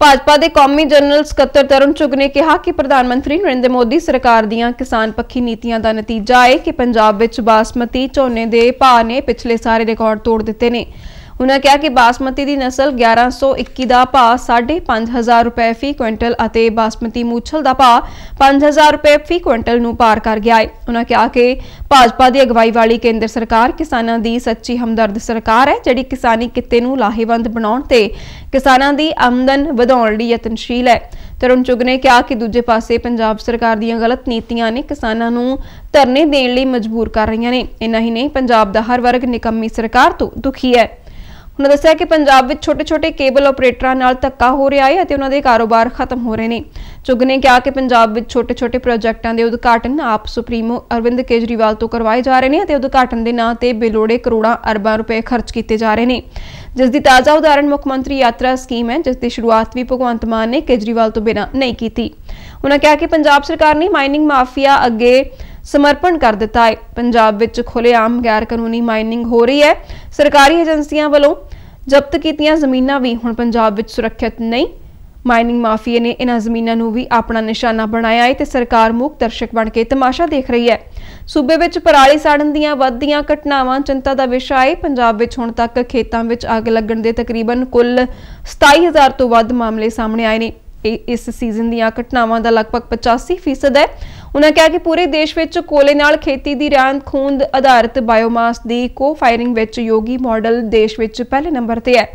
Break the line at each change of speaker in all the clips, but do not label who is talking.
ਭਾਜਪਾ ਦੇ ਕੌਮੀ ਜਨਰਲ ਸਕੱਤਰ ਤਰੁਣ ਚੁਗ ਨੇ ਕਿਹਾ ਕਿ ਪ੍ਰਧਾਨ ਮੰਤਰੀ ਨਰਿੰਦਰ ਮੋਦੀ ਸਰਕਾਰ ਦੀਆਂ ਕਿਸਾਨ ਪੱਖੀ ਨੀਤੀਆਂ ਦਾ ਨਤੀਜਾ ਹੈ ਕਿ ਪੰਜਾਬ ਵਿੱਚ ਬਾਸਮਤੀ ਝੋਨੇ ਦੇ ਭਾਅ ਨੇ ਪਿਛਲੇ ਸਾਰੇ ਰਿਕਾਰਡ ਤੋੜ ਦਿੱਤੇ ਨੇ ਉਹਨਾਂ ਕਿਹਾ ਕਿ ਬਾਸਮਤੀ ਦੀ ਨਸਲ 1121 ਦਾ ਭਾਅ 5500 ਰੁਪਏ ਫੀ ਕੁਇੰਟਲ ਅਤੇ ਬਾਸਮਤੀ ਮੂਛਲ ਦਾ ਭਾਅ 5000 ਰੁਪਏ ਫੀ ਕੁਇੰਟਲ ਨੂੰ ਪਾਰ ਕਰ ਗਿਆ ਹੈ ਉਹਨਾਂ ਕਿਹਾ ਕਿ ਭਾਜਪਾ ਦੀ ਅਗਵਾਈ ਵਾਲੀ ਕੇਂਦਰ ਸਰਕਾਰ ਕਿਸਾਨਾਂ ਦੀ ਸੱਚੀ ਹਮਦਰਦ ਸਰਕਾਰ ਹੈ ਜਿਹੜੀ ਕਿਸਾਨੀ ਕਿੱਤੇ ਨੂੰ ਲਾਹੇਵੰਦ ਬਣਾਉਣ ਤੇ ਕਿਸਾਨਾਂ ਦੀ ਆਮਦਨ ਵਧਾਉਣ ਲਈ ਯਤਨਸ਼ੀਲ ਹੈ ਤਰੁਣ ਚੁਗ ਨੇ ਕਿਹਾ ਕਿ ਦੂਜੇ ਪਾਸੇ ਪੰਜਾਬ ਸਰਕਾਰ ਦੀਆਂ ਗਲਤ ਨੀਤੀਆਂ ਨੇ ਕਿਸਾਨਾਂ ਨੂੰ ਧਰਨੇ ਦੇਣ ਲਈ ਮਜਬੂਰ ਕਰ ਰਹੀਆਂ ਨੇ ਇੰਨਾ ਹੀ ਨਹੀਂ ਪੰਜਾਬ ਦਾ ਹਰ ਵਰਗ ਨਿਕੰਮੀ ਸਰਕਾਰ ਤੋਂ ਦੁਖੀ ਹੈ ਉਹਨਾਂ ਦੱਸਿਆ ਕਿ ਪੰਜਾਬ ਵਿੱਚ ਛੋਟੇ-ਛੋਟੇ ਕੇਬਲ ਆਪਰੇਟਰਾਂ ਨਾਲ ਧੱਕਾ ਹੋ ਰਿਹਾ ਹੈ ਅਤੇ ਉਹਨਾਂ ਦੇ ਕਾਰੋਬਾਰ ਖਤਮ ਹੋ ਰਹੇ ਨੇ ਚੁੱਗ ਨੇ ਕਿਹਾ ਕਿ ਪੰਜਾਬ ਵਿੱਚ ਛੋਟੇ-ਛੋਟੇ ਪ੍ਰੋਜੈਕਟਾਂ ਦੇ ਉਦਘਾਟਨ ਆਪ ਸੁਪਰੀਮੋ ਅਰਵਿੰਦ ਕੇਜਰੀਵਾਲ ਤੋਂ ਕਰਵਾਏ ਜਾ ਰਹੇ ਨੇ ਅਤੇ ਉਦਘਾਟਨ ਦੇ ਨਾਂ ਤੇ ਬੇਲੋੜੇ ਕਰੋੜਾਂ ਅਰਬਾਂ ਰੁਪਏ ਖਰਚ ਕੀਤੇ ਜਾ ਰਹੇ ਨੇ ਜਿਸ ਦੀ ਤਾਜ਼ਾ ਉਦਾਹਰਣ ਮੁੱਖ ਮੰਤਰੀ ਯਾਤਰਾ ਸਕੀਮ ਹੈ ਜਿਸ ਦੀ ਸ਼ੁਰੂਆਤ ਵੀ ਭਗਵੰਤ ਮਾਨ ਨੇ ਕੇਜਰੀਵਾਲ ਤੋਂ ਬਿਨਾਂ ਨਹੀਂ ਕੀਤੀ ਉਹਨਾਂ ਕਿਹਾ ਕਿ ਪੰਜਾਬ ਸਰਕਾਰ ਨੇ ਮਾਈਨਿੰਗ ਮਾਫੀਆ ਅੱਗੇ ਸਮਰਪਣ ਕਰ ਦਿੱਤਾ ਹੈ ਪੰਜਾਬ ਵਿੱਚ ਖੁੱਲੇਆਮ ਗੈਰ ਕਾਨੂੰਨੀ ਮਾਈਨਿੰਗ ਹੋ ਰਹੀ ਹੈ ਸਰਕਾਰੀ ਏਜੰਸੀਆਂ ਵੱਲੋਂ ਜ਼ਬਤ ਕੀਤੀਆਂ ਜ਼ਮੀਨਾਂ ਵੀ ਹੁਣ ਪੰਜਾਬ ਵਿੱਚ ਸੁਰੱਖਿਅਤ ਨਹੀਂ ਮਾਈਨਿੰਗ ਮਾਫੀਆ ਨੇ ਇਹਨਾਂ ਜ਼ਮੀਨਾਂ ਨੂੰ ਵੀ ਆਪਣਾ ਨਿਸ਼ਾਨਾ ਬਣਾਇਆ ਹੈ ਤੇ ਸਰਕਾਰ ਮੁਖ ਦਰਸ਼ਕ ਬਣ ਕੇ ਤਮਾਸ਼ਾ ਦੇਖ ਰਹੀ ਹੈ ਸੂਬੇ ਵਿੱਚ ਪਰਾਲੀ ਸਾੜਨ ਦੀਆਂ ਵੱਧਦੀਆਂ ਘਟਨਾਵਾਂ ਚਿੰਤਾ ਦਾ ਵਿਸ਼ਾ ਹੈ ਪੰਜਾਬ ਵਿੱਚ ਹੁਣ ਤੱਕ ਖੇਤਾਂ ਵਿੱਚ ਅੱਗ ਲੱਗਣ ਦੇ ਤਕਰੀਬਨ ਕੁੱਲ 27000 ਤੋਂ ਵੱਧ ਮਾਮਲੇ ਸਾਹਮਣੇ ਆਏ ਨੇ ਕਿ ਇਸ ਸੀਜ਼ਨ ਦੀਆਂ ਘਟਨਾਵਾਂ ਦਾ ਲਗਭਗ 85% ਹੈ ਉਹਨਾਂ ਕਿਹਾ ਕਿ ਪੂਰੇ ਦੇਸ਼ ਵਿੱਚ ਕੋਲੇ ਨਾਲ ਖੇਤੀ ਦੀ ਰਾਂਦ ਖੂੰਦ ਆਧਾਰਿਤ ਬਾਇਓਮਾਸ ਦੀ ਕੋ-ਫਾਇਰਿੰਗ ਵਿੱਚ ਯੋਗੀ ਮਾਡਲ ਦੇਸ਼ ਵਿੱਚ ਪਹਿਲੇ ਨੰਬਰ ਤੇ ਹੈ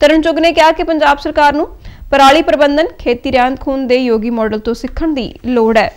ਤਰਨ ਚੁਗ ਨੇ ਕਿਹਾ ਕਿ ਪੰਜਾਬ ਸਰਕਾਰ ਨੂੰ ਪਰਾਲੀ ਪ੍ਰਬੰਧਨ ਖੇਤੀ ਰਾਂਦ ਖੂੰਦ ਦੇ ਯੋਗੀ ਮਾਡਲ ਤੋਂ ਸਿੱਖਣ ਦੀ ਲੋੜ ਹੈ